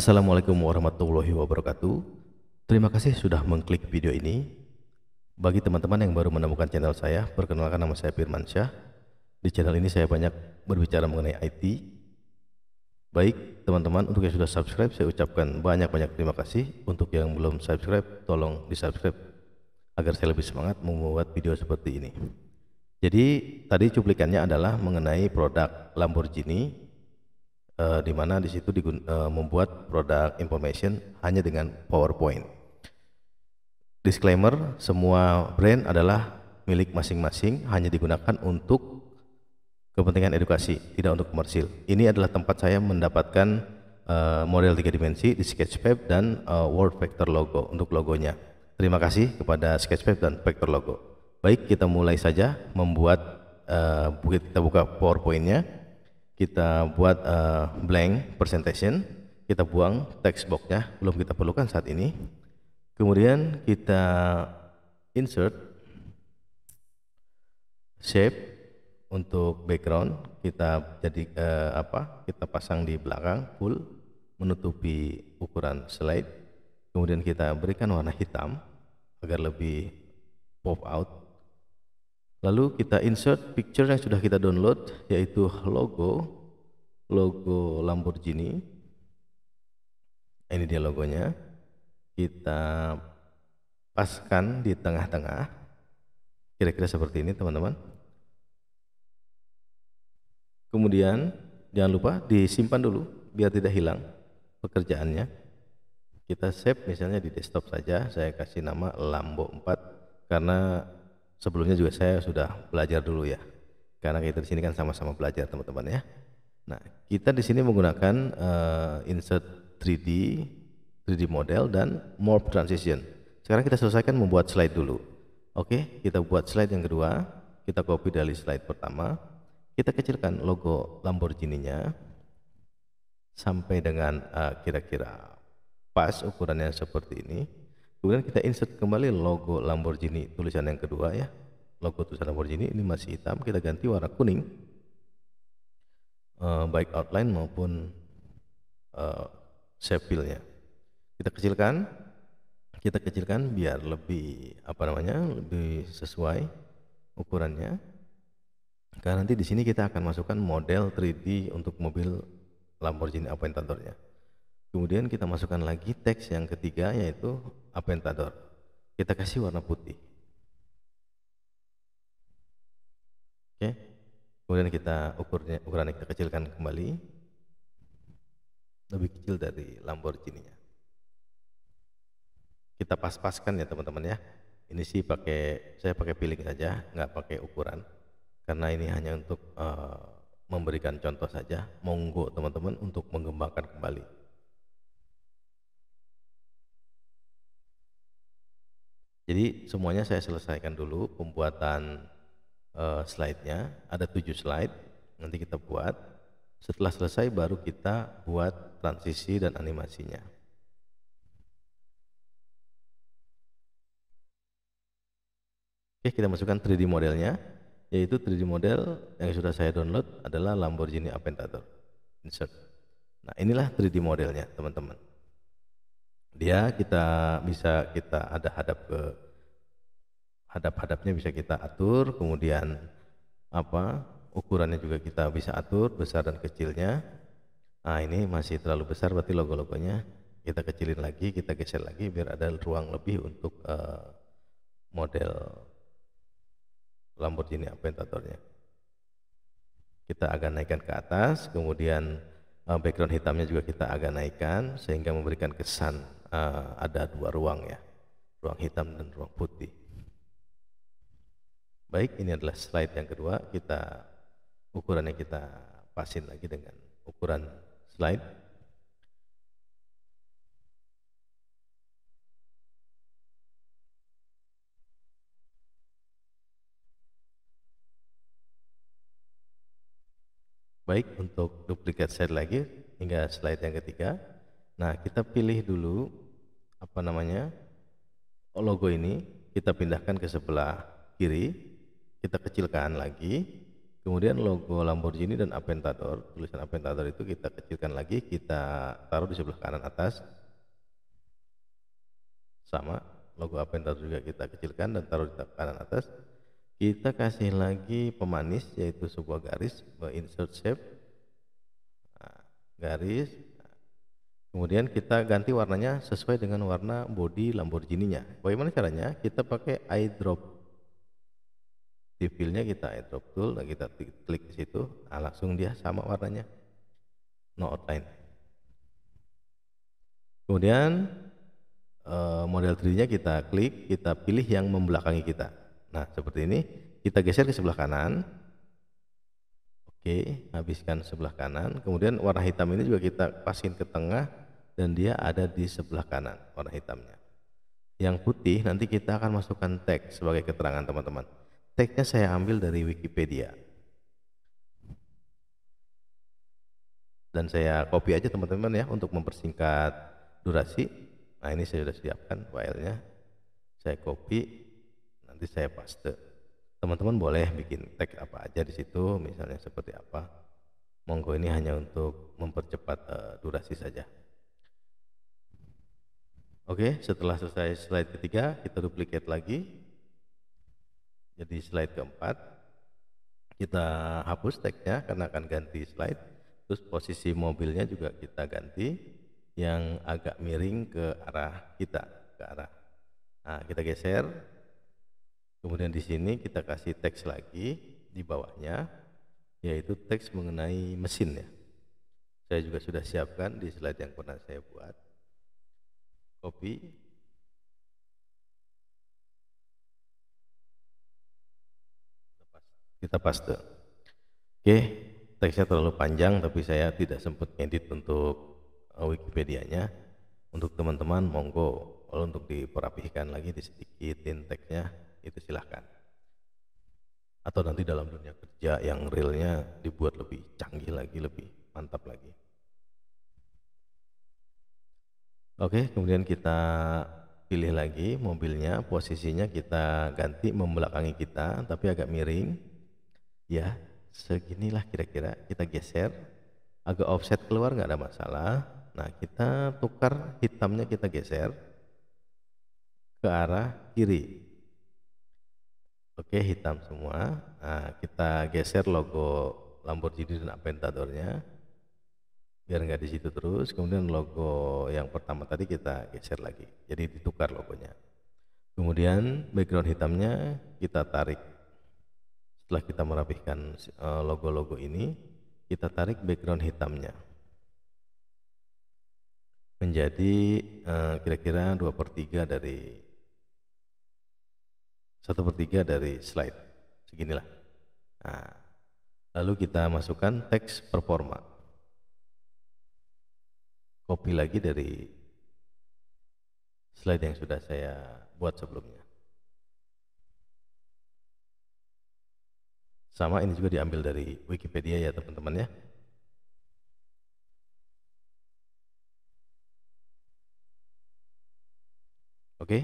Assalamualaikum warahmatullahi wabarakatuh. Terima kasih sudah mengklik video ini. Bagi teman-teman yang baru menemukan channel saya, perkenalkan nama saya Firman Syah. Di channel ini saya banyak berbicara mengenai IT. Baik, teman-teman, untuk yang sudah subscribe, saya ucapkan banyak-banyak terima kasih. Untuk yang belum subscribe, tolong di-subscribe agar saya lebih semangat membuat video seperti ini. Jadi, tadi cuplikannya adalah mengenai produk Lamborghini uh, di mana di situ uh, membuat produk information hanya dengan PowerPoint. Disclaimer, semua brand adalah milik masing-masing, hanya digunakan untuk kepentingan edukasi, tidak untuk komersil. Ini adalah tempat saya mendapatkan uh, model tiga dimensi di Sketchfab dan uh, World Vector Logo untuk logonya. Terima kasih kepada Sketchfab dan Vector Logo. Baik, kita mulai saja membuat uh, kita buka PowerPoint-nya kita buat uh, blank presentation, kita buang text box-nya, belum kita perlukan saat ini. Kemudian kita insert shape untuk background kita jadi uh, apa? Kita pasang di belakang full menutupi ukuran slide. Kemudian kita berikan warna hitam agar lebih pop out Lalu kita insert picture yang sudah kita download yaitu logo logo Lamborghini. Ini dia logonya. Kita paskan di tengah-tengah. Kira-kira seperti ini, teman-teman. Kemudian jangan lupa disimpan dulu biar tidak hilang pekerjaannya. Kita save misalnya di desktop saja, saya kasih nama Lambo 4 karena sebelumnya juga saya sudah belajar dulu ya. Karena kita di sini kan sama-sama belajar teman-teman ya. Nah, kita di sini menggunakan uh, insert 3D, 3D model dan morph transition. Sekarang kita selesaikan membuat slide dulu. Oke, kita buat slide yang kedua, kita copy dari slide pertama, kita kecilkan logo Lamborghini-nya sampai dengan eh, kira-kira uh, kira -kira pas ukurannya seperti ini. Kemudian kita insert kembali logo Lamborghini tulisan yang kedua ya. Logo tulisan Lamborghini ini masih hitam, kita ganti warna kuning. Uh, baik outline maupun uh, sepilnya. Kita kecilkan, kita kecilkan biar lebih apa namanya, lebih sesuai ukurannya. Karena nanti di sini kita akan masukkan model 3D untuk mobil Lamborghini Aventador-nya. Kemudian kita masukkan lagi teks yang ketiga yaitu Aventador. Kita kasih warna putih. Oke. Kemudian kita ukurnya ukurannya kita kecilkan kembali. Lebih kecil dari Lamborghini-nya. Kita pas-paskan ya teman-teman ya. Ini sih pakai saya pakai piling saja, nggak pakai ukuran. Karena ini hanya untuk uh, memberikan contoh saja. Monggo teman-teman untuk mengembangkan kembali. Jadi semuanya saya selesaikan dulu pembuatan uh, slide-nya. Ada tujuh slide, nanti kita buat. Setelah selesai baru kita buat transisi dan animasinya. Oke, kita masukkan 3D modelnya, yaitu 3D model yang sudah saya download adalah Lamborghini Aventador. Insert. Nah, inilah 3D modelnya, teman-teman dia kita bisa kita ada hadap ke hadap-hadapnya bisa kita atur kemudian apa ukurannya juga kita bisa atur besar dan kecilnya nah ini masih terlalu besar berarti logo-logonya kita kecilin lagi kita geser lagi biar ada ruang lebih untuk uh, model Lamborghini Aventadornya kita agak naikkan ke atas kemudian eh, background hitamnya juga kita agak naikkan sehingga memberikan kesan uh, ada dua ruang ya, ruang hitam dan ruang putih. Baik, ini adalah slide yang kedua. Kita ukurannya kita pasin lagi dengan ukuran slide. Baik, untuk duplikat slide lagi hingga slide yang ketiga. Nah, kita pilih dulu apa namanya? logo ini, kita pindahkan ke sebelah kiri, kita kecilkan lagi. Kemudian logo Lamborghini dan Aventador, tulisan Aventador itu kita kecilkan lagi, kita taruh di sebelah kanan atas. Sama, logo Aventador juga kita kecilkan dan taruh di sebelah kanan atas. Kita kasih lagi pemanis yaitu sebuah garis, insert shape. Nah, garis Kemudian kita ganti warnanya sesuai dengan warna body Lamborghini-nya. Bagaimana caranya? Kita pakai eyedrop. Di kita eyedrop tool, nah kita klik di situ, nah langsung dia sama warnanya. No outline. Kemudian eh, model 3D-nya kita klik, kita pilih yang membelakangi kita. Nah, seperti ini, kita geser ke sebelah kanan, Oke, habiskan sebelah kanan. Kemudian warna hitam ini juga kita pasin ke tengah dan dia ada di sebelah kanan warna hitamnya. Yang putih nanti kita akan masukkan teks sebagai keterangan teman-teman. Tagnya saya ambil dari Wikipedia. Dan saya copy aja teman-teman ya untuk mempersingkat durasi. Nah ini saya sudah siapkan filenya. Saya copy, nanti saya paste teman-teman boleh bikin tag apa aja di situ misalnya seperti apa monggo ini hanya untuk mempercepat uh, durasi saja oke setelah selesai slide ketiga kita duplikat lagi jadi slide keempat kita hapus tagnya karena akan ganti slide terus posisi mobilnya juga kita ganti yang agak miring ke arah kita ke arah nah kita geser Kemudian di sini kita kasih teks lagi di bawahnya yaitu teks mengenai mesin ya. Saya juga sudah siapkan di slide yang pernah saya buat. Copy. Kita paste. Oke, teksnya terlalu panjang tapi saya tidak sempat edit untuk eh, Wikipedia-nya. Untuk teman-teman monggo kalau untuk diperapihkan lagi disedikitin teksnya itu silahkan atau nanti dalam dunia kerja yang realnya dibuat lebih canggih lagi lebih mantap lagi oke kemudian kita pilih lagi mobilnya posisinya kita ganti membelakangi kita tapi agak miring ya seginilah kira-kira kita geser agak offset keluar nggak ada masalah nah kita tukar hitamnya kita geser ke arah kiri Oke, hitam semua. Nah, kita geser logo Lamborghini dan Aventadornya biar nggak di situ terus. Kemudian logo yang pertama tadi kita geser lagi. Jadi ditukar logonya. Kemudian background hitamnya kita tarik. Setelah kita merapihkan eh, logo-logo ini, kita tarik background hitamnya menjadi eh, kira-kira dua 2 per tiga dari satu per tiga dari slide seginilah nah, lalu kita masukkan teks performa copy lagi dari slide yang sudah saya buat sebelumnya sama ini juga diambil dari Wikipedia ya teman-teman ya oke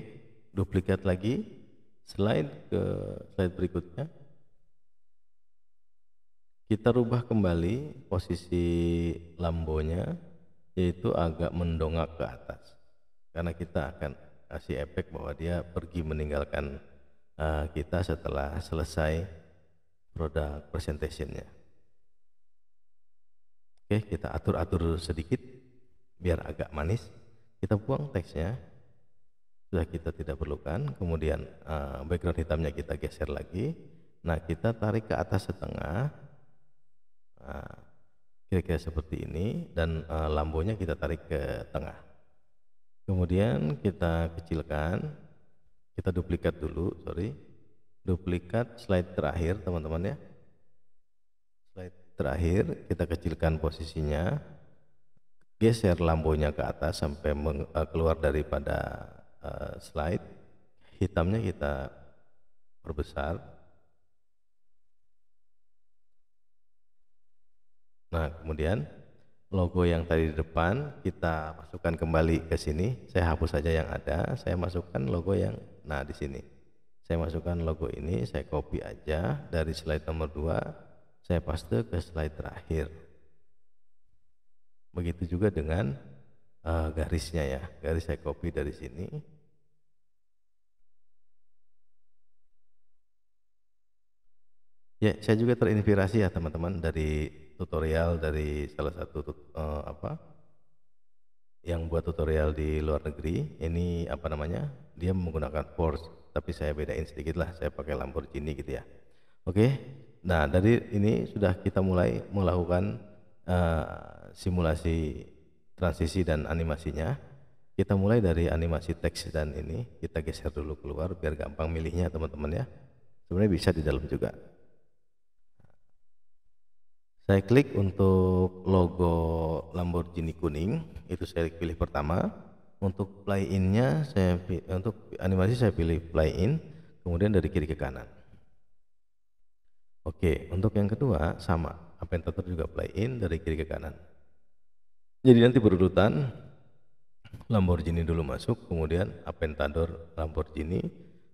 duplikat lagi slide ke slide berikutnya kita rubah kembali posisi lambonya yaitu agak mendongak ke atas karena kita akan kasih efek bahwa dia pergi meninggalkan uh, kita setelah selesai produk presentationnya oke kita atur-atur sedikit biar agak manis kita buang teksnya sudah kita tidak perlukan kemudian uh, background hitamnya kita geser lagi nah kita tarik ke atas setengah nah, kira-kira nah, seperti ini dan uh, eh, lambonya kita tarik ke tengah kemudian kita kecilkan kita duplikat dulu sorry duplikat slide terakhir teman-teman ya slide terakhir kita kecilkan posisinya geser lambonya ke atas sampai eh, keluar daripada Eh, slide hitamnya kita perbesar nah kemudian logo yang tadi di depan kita masukkan kembali ke sini saya hapus saja yang ada saya masukkan logo yang nah di sini saya masukkan logo ini saya copy aja dari slide nomor 2 saya paste ke slide terakhir begitu juga dengan uh, garisnya ya garis saya copy dari sini Ya, saya juga terinspirasi ya teman-teman dari tutorial dari salah satu uh, apa yang buat tutorial di luar negeri. Ini apa namanya? Dia menggunakan force, tapi saya bedain sedikit lah. Saya pakai Lamborghini gitu ya. Oke. Nah, dari ini sudah kita mulai melakukan uh, simulasi transisi dan animasinya. Kita mulai dari animasi teks dan ini kita geser dulu keluar biar gampang milihnya teman-teman ya. Sebenarnya bisa di dalam juga. Saya klik untuk logo Lamborghini kuning, itu saya pilih pertama. Untuk play in-nya saya untuk animasi saya pilih play in, kemudian dari kiri ke kanan. Oke, untuk yang kedua sama, apa juga play in dari kiri ke kanan. Jadi nanti berurutan Lamborghini dulu masuk, kemudian Aventador Lamborghini,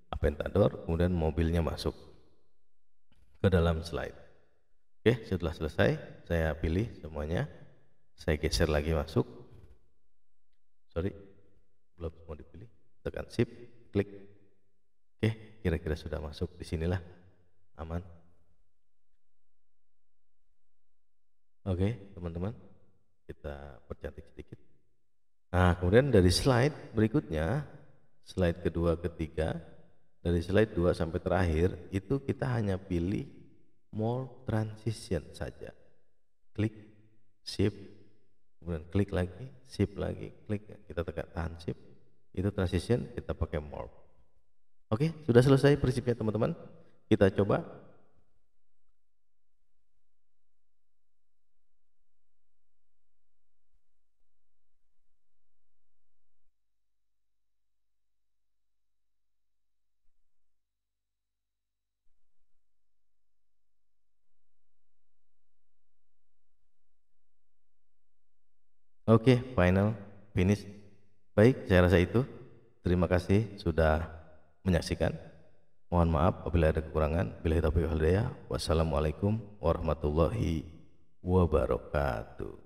Aventador, kemudian mobilnya masuk ke dalam slide. Oke, setelah selesai saya pilih semuanya. Saya geser lagi masuk. Sorry, belum semua dipilih. Tekan shift, klik. Oke, kira-kira sudah masuk di sinilah. Aman. Oke, teman-teman. Kita percantik sedikit. Nah, kemudian dari slide berikutnya, slide kedua, ketiga, dari slide 2 sampai terakhir, itu kita hanya pilih more transition saja klik shift kemudian klik lagi shift lagi klik kita tekan tahan shift itu transition kita pakai more oke sudah selesai prinsipnya teman-teman kita coba Oke, okay, final finish. Baik, saya rasa itu. Terima kasih sudah menyaksikan. Mohon maaf apabila ada kekurangan. Bila taufiq Wassalamualaikum warahmatullahi wabarakatuh.